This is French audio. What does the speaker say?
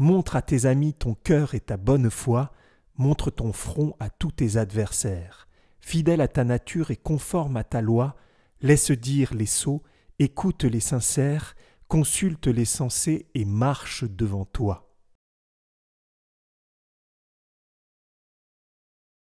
Montre à tes amis ton cœur et ta bonne foi, montre ton front à tous tes adversaires. Fidèle à ta nature et conforme à ta loi, laisse dire les sots, écoute les sincères, consulte les sensés et marche devant toi.